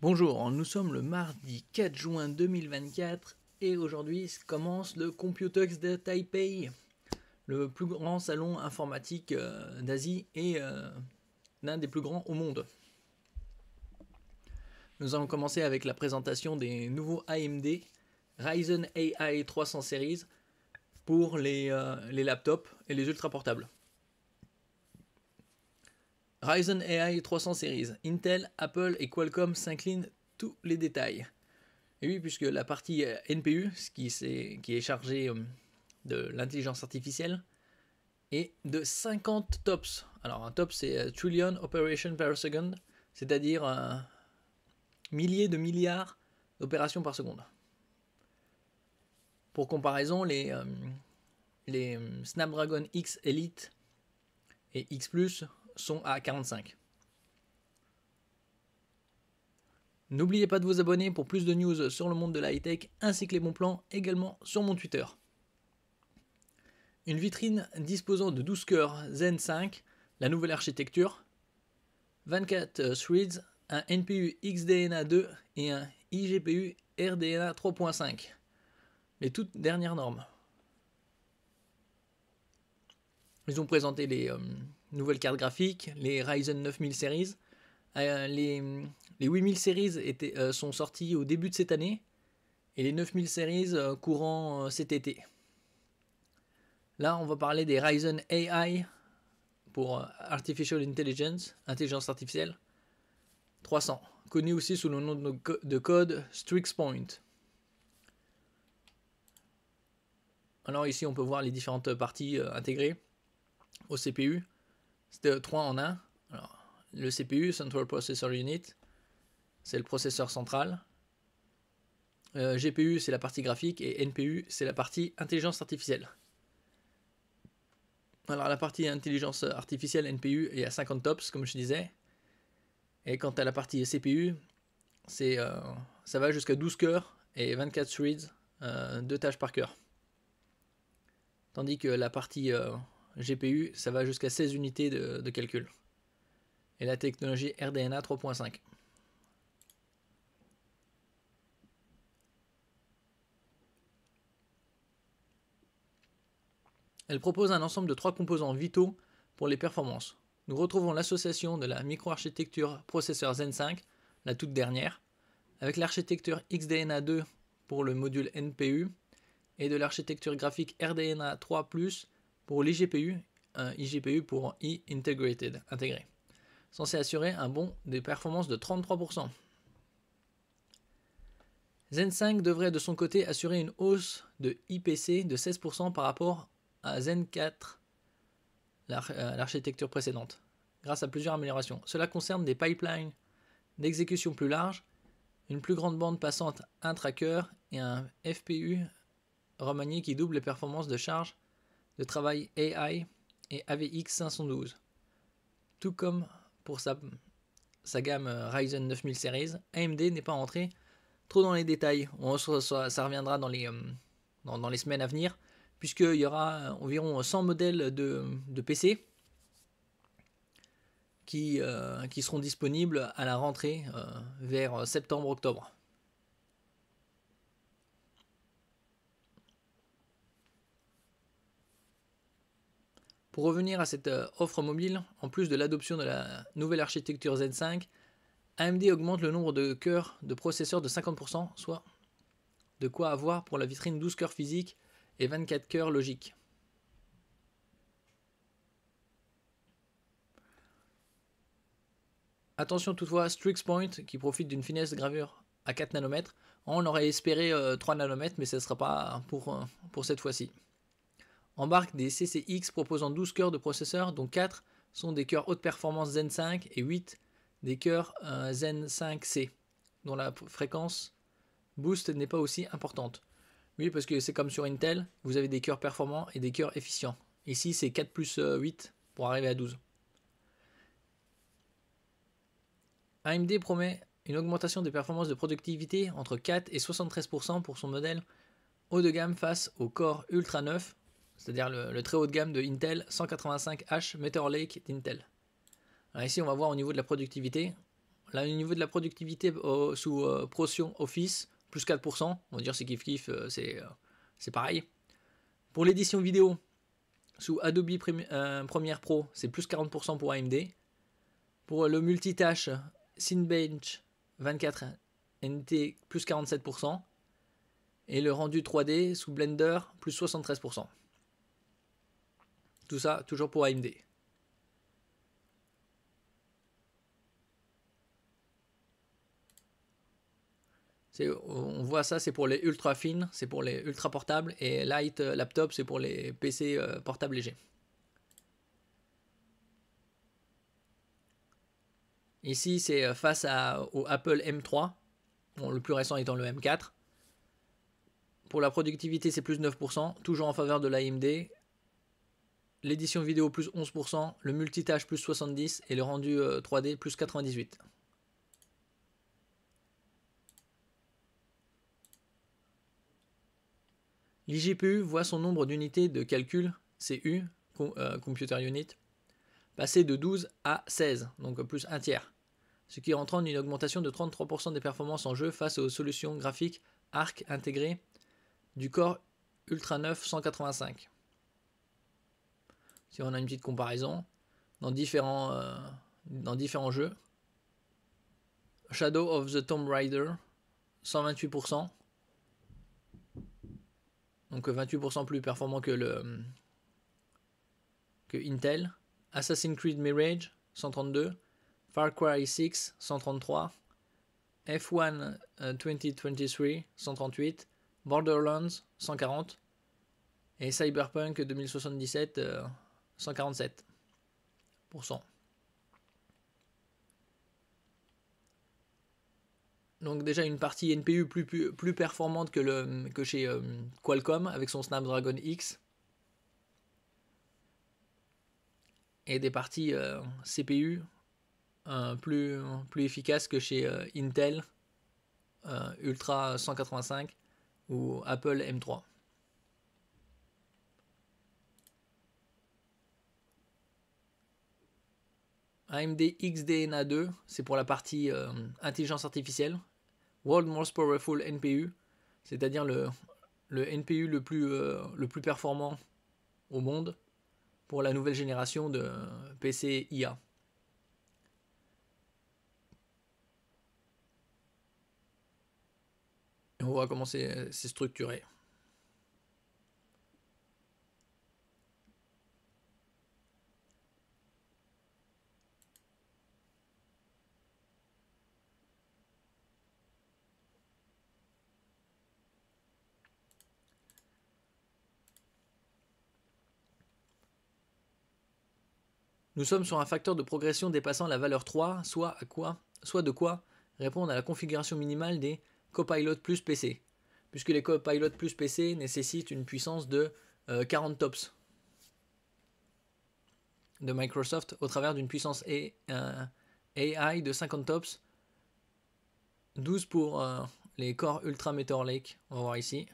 Bonjour, nous sommes le mardi 4 juin 2024 et aujourd'hui commence le Computex de Taipei, le plus grand salon informatique euh, d'Asie et euh, l'un des plus grands au monde. Nous allons commencer avec la présentation des nouveaux AMD Ryzen AI 300 Series pour les, euh, les laptops et les ultra portables. Ryzen AI 300 Series, Intel, Apple et Qualcomm s'inclinent tous les détails. Et oui, puisque la partie euh, NPU, ce qui, est, qui chargée euh, de l'intelligence artificielle, est de 50 TOPS. Alors un TOP c'est euh, Trillion Operation Per Second, c'est-à-dire milliers de milliards d'opérations par seconde. Pour comparaison, les, les Snapdragon X Elite et X Plus sont à 45. N'oubliez pas de vous abonner pour plus de news sur le monde de la high-tech ainsi que les bons plans également sur mon Twitter. Une vitrine disposant de 12 cœurs Zen 5, la nouvelle architecture, 24 threads, un NPU XDNA 2 et un IGPU RDNA 3.5, les toutes dernières normes. Ils ont présenté les, euh, nouvelle carte graphique, les Ryzen 9000 Series. Euh, les, les 8000 Series étaient, euh, sont sortis au début de cette année et les 9000 Series euh, courant cet été. Là, on va parler des Ryzen AI pour Artificial Intelligence, intelligence artificielle 300, connu aussi sous le nom de, de code StrixPoint. Alors ici, on peut voir les différentes parties intégrées au CPU. C'était 3 en 1. le CPU, Central Processor Unit, c'est le processeur central. Euh, GPU, c'est la partie graphique. Et NPU, c'est la partie intelligence artificielle. Alors, la partie intelligence artificielle, NPU, est à 50 tops, comme je disais. Et quant à la partie CPU, euh, ça va jusqu'à 12 cœurs et 24 threads, 2 tâches par cœur. Tandis que la partie euh, GPU, ça va jusqu'à 16 unités de, calcul. Et la technologie RDNA 3.5. Elle propose un ensemble de trois composants vitaux pour les performances. Nous retrouvons l'association de la microarchitecture processeur Zen 5, la toute dernière, avec l'architecture XDNA 2 pour le module NPU et de l'architecture graphique RDNA 3 pour l'IGPU, un IGPU pour e-integrated, intégré, censé assurer un bond des performances de 33%. Zen 5 devrait de son côté assurer une hausse de IPC de 16% par rapport à Zen 4, euh, l'architecture précédente, grâce à plusieurs améliorations. Cela concerne des pipelines d'exécution plus larges, une plus grande bande passante un tracker, et un FPU remanié qui double les performances de charge de travail AI et AVX 512. Tout comme pour sa, gamme Ryzen 9000 Series, AMD n'est pas entré trop dans les détails. On, ça, ça, reviendra dans les, euh, dans, les semaines à venir, puisqu'il y aura environ 100 modèles de, PC euh, qui, seront disponibles à la rentrée euh, vers septembre-octobre. Pour revenir à cette euh, offre mobile, en plus de l'adoption de la nouvelle architecture z 5 AMD augmente le nombre de cœurs de processeurs de 50%, soit de quoi avoir pour la vitrine 12 cœurs physiques et 24 cœurs logiques. Attention toutefois, Strix Point, qui profite d'une finesse de gravure à 4 nanomètres, on aurait espéré 3 euh, nanomètres, mais ce ne sera pas pour, euh, pour cette fois-ci embarque des CCX proposant 12 cœurs de processeur, dont 4 sont des cœurs haute performance Zen 5 et 8 des cœurs euh, Zen 5C, dont la fréquence boost n'est pas aussi importante. Oui, parce que c'est comme sur Intel, vous avez des cœurs performants et des cœurs efficients. Ici, c'est 4 plus 8 euh, pour arriver à 12. AMD promet une augmentation des performances de productivité entre 4 et 73% pour son modèle haut de gamme face au Core Ultra 9 c'est-à-dire le, très haut de gamme de Intel 185H Meteor Lake d'Intel. ici, on va voir au niveau de la productivité. Là, au niveau de la productivité sous euh, Office, plus 4%, on va dire c'est kiff kiff, euh, euh, c'est pareil. Pour l'édition vidéo, sous Adobe euh, Premiere Pro, c'est plus 40% pour AMD. Pour le multitâche, Cinebench 24 NT, plus 47%. Et le rendu 3D sous Blender, plus 73%. Tout ça, toujours pour AMD. On voit ça, c'est pour les ultra fines, c'est pour les ultra portables, et light euh, laptop, c'est pour les PC euh, portables légers. Ici, c'est euh, face à, au Apple M3, le plus récent étant le M4. Pour la productivité, c'est plus 9%, toujours en faveur de l'AMD, l'édition vidéo plus 11%, le multitâche plus 70% et le rendu 3D euh, plus 98%. L'IGPU voit son nombre d'unités de calcul, CU, euh, Computer Unit, passer de 12 à 16, donc plus un tiers, ce qui entraîne une augmentation de 33% des performances en jeu face aux solutions graphiques ARC intégrées du Core Ultra 9 185 si on a une petite comparaison, dans différents, euh, dans jeux. Shadow of the Tomb Raider, 128%. Donc 28% euh, plus performant que le Intel. Assassin's Creed Mirage, 132. Far Cry 6, 133. F1 2023, 138. Borderlands, 140. Et Cyberpunk 2077, 147%. Donc déjà une partie NPU plus, plus, performante que, le, que chez euh, Qualcomm avec son Snapdragon X. Et des parties euh, CPU euh, plus, plus efficaces que chez Intel Ultra 185 ou Apple M3. AMD XDNA2, c'est pour la partie euh, intelligence artificielle. World Most Powerful NPU, c'est-à-dire le, le, NPU le plus, euh, le plus performant au monde pour la nouvelle génération de PC IA. on voit comment euh, c'est structuré. Nous sommes sur un facteur de progression dépassant la valeur 3, soit à quoi Soit de quoi répondre à la configuration minimale des Copilot plus PC, puisque les copilotes plus PC nécessitent une puissance de 40 euh, tops de Microsoft au travers d'une puissance AI euh, de 50 tops, 12 pour euh, les corps Ultra Meteor Lake, on va voir ici.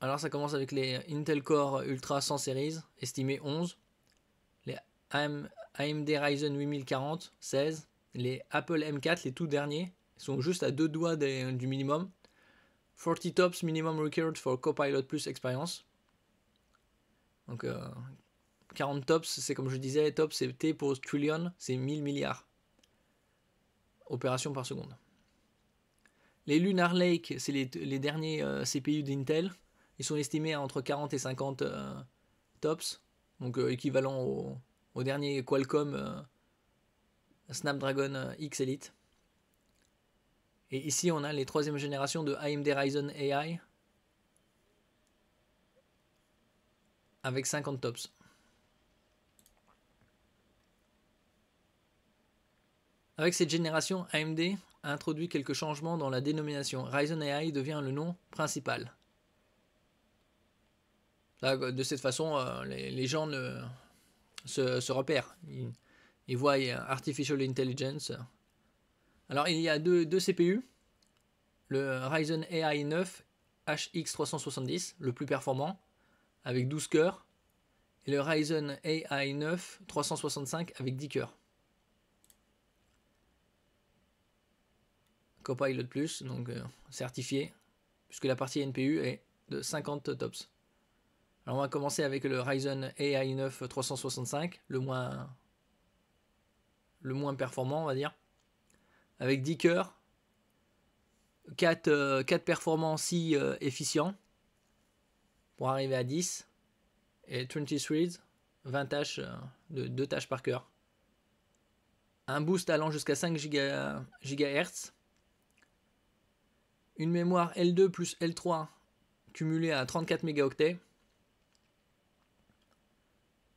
Alors ça commence avec les Intel Core Ultra 100 Series, estimé 11. AMD Ryzen 8040, 16, les Apple M4, les tout derniers, sont juste à deux doigts du minimum. 40 tops minimum required for Copilot Plus Experience. Donc 40 euh, tops, c'est comme je disais, tops c'est T pour trillion, c'est 1000 milliards. Opérations par seconde. Les Lunar Lake, c'est les, derniers euh, CPU d'Intel. Ils sont estimés à entre 40 et 50 euh, tops, donc équivalent au, au dernier Qualcomm euh, Snapdragon euh, X Elite. Et ici, on a les troisième génération de AMD Ryzen AI avec 50 tops. Avec cette génération, AMD a introduit quelques changements dans la dénomination. Ryzen AI devient le nom principal. de cette façon, euh, les, les gens ne, se, repère, Ils, voient Artificial Intelligence. Alors il y a deux, deux CPU. Le Ryzen AI 9 HX370, le plus performant, avec 12 cœurs. Et le Ryzen AI 9 365 avec 10 cœurs. Copilot Plus, donc euh, certifié, puisque la partie NPU est de 50 tops. Alors on va commencer avec le Ryzen AI 9 365, le moins le moins performant, on va dire. Avec 10 cœurs, 4, euh, performants si euh, efficients pour arriver à 10 et 20 threads, 20 tâches euh, de 2 tâches par cœur. Un boost allant jusqu'à 5 GHz. Une mémoire L2 plus L3 cumulée à 34 mégaoctets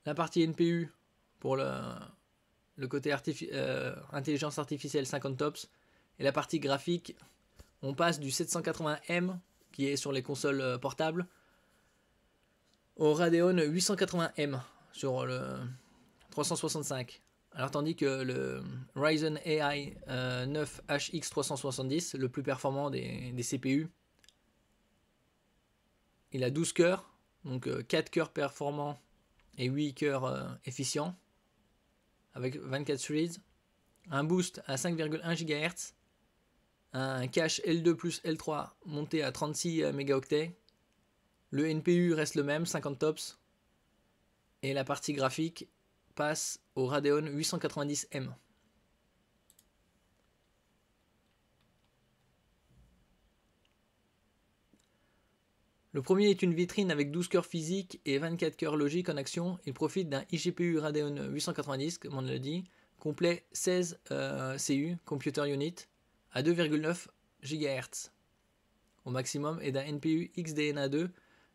la partie NPU pour le, côté euh, intelligence artificielle 50 tops. Et la partie graphique, on passe du 780M qui est sur les consoles euh, portables au Radeon 880M sur le 365. Alors tandis que le Ryzen AI 9 HX370, le plus performant des, CPU, il a 12 cœurs, donc 4 euh, cœurs performants et 8 cœurs euh, efficients avec 24 threads, un boost à 5,1 GHz, un cache L2 plus L3 monté à 36 euh, mégaoctets, le NPU reste le même, 50 tops, et la partie graphique passe au Radeon 890M. Le premier est une vitrine avec 12 cœurs physiques et 24 cœurs logiques en action. Il profite d'un IGPU Radeon 890, comme on le dit, complet 16 euh, CU, Computer Unit, à 2,9 GHz au maximum et d'un NPU XDNA2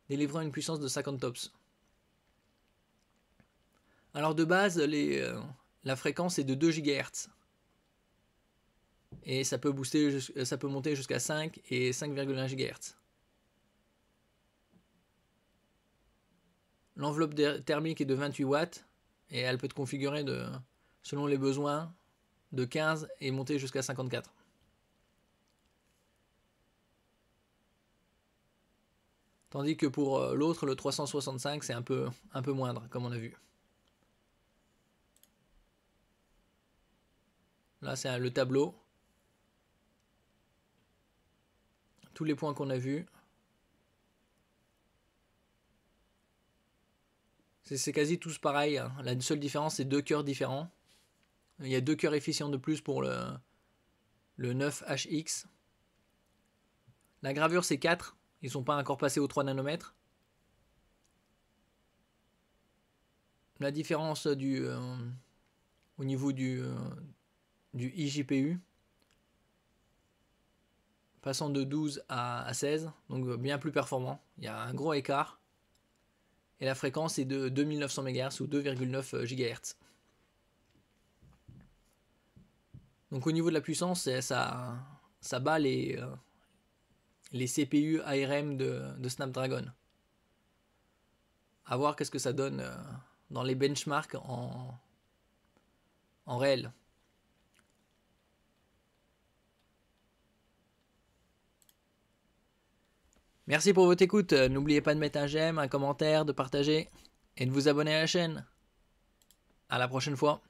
délivrant une puissance de 50 tops. Alors de base, euh, la fréquence est de 2 GHz. Et ça peut monter jusqu'à 5 et 5,1 GHz. L'enveloppe thermique est de 28 watts et elle peut être configurée de, selon les besoins de 15 et monter jusqu'à 54. Tandis que pour euh, l'autre, le 365, c'est un peu, un peu moindre, comme on a vu. Là, c'est le tableau. Tous les points qu'on a vus. C'est quasi tous pareil. Hein. La seule différence, c'est deux cœurs différents. Il y a deux cœurs efficients de plus pour le, le 9HX. La gravure, c'est 4. Ils sont pas encore passés aux 3 nanomètres. La différence du, euh, au niveau du, euh, du IGPU, passant de 12 à, à 16, donc bien plus performant. Il y a un gros écart et la fréquence est de 2900 MHz ou 2,9 euh, GHz. Donc au niveau de la puissance, eh, ça, ça bat les, euh, les CPU ARM de, de Snapdragon. À voir qu'est-ce que ça donne euh, dans les benchmarks en, en réel. Merci pour votre écoute. Euh, n'oubliez pas de mettre un j'aime, un commentaire, de partager et de vous abonner à la chaîne. À la prochaine fois.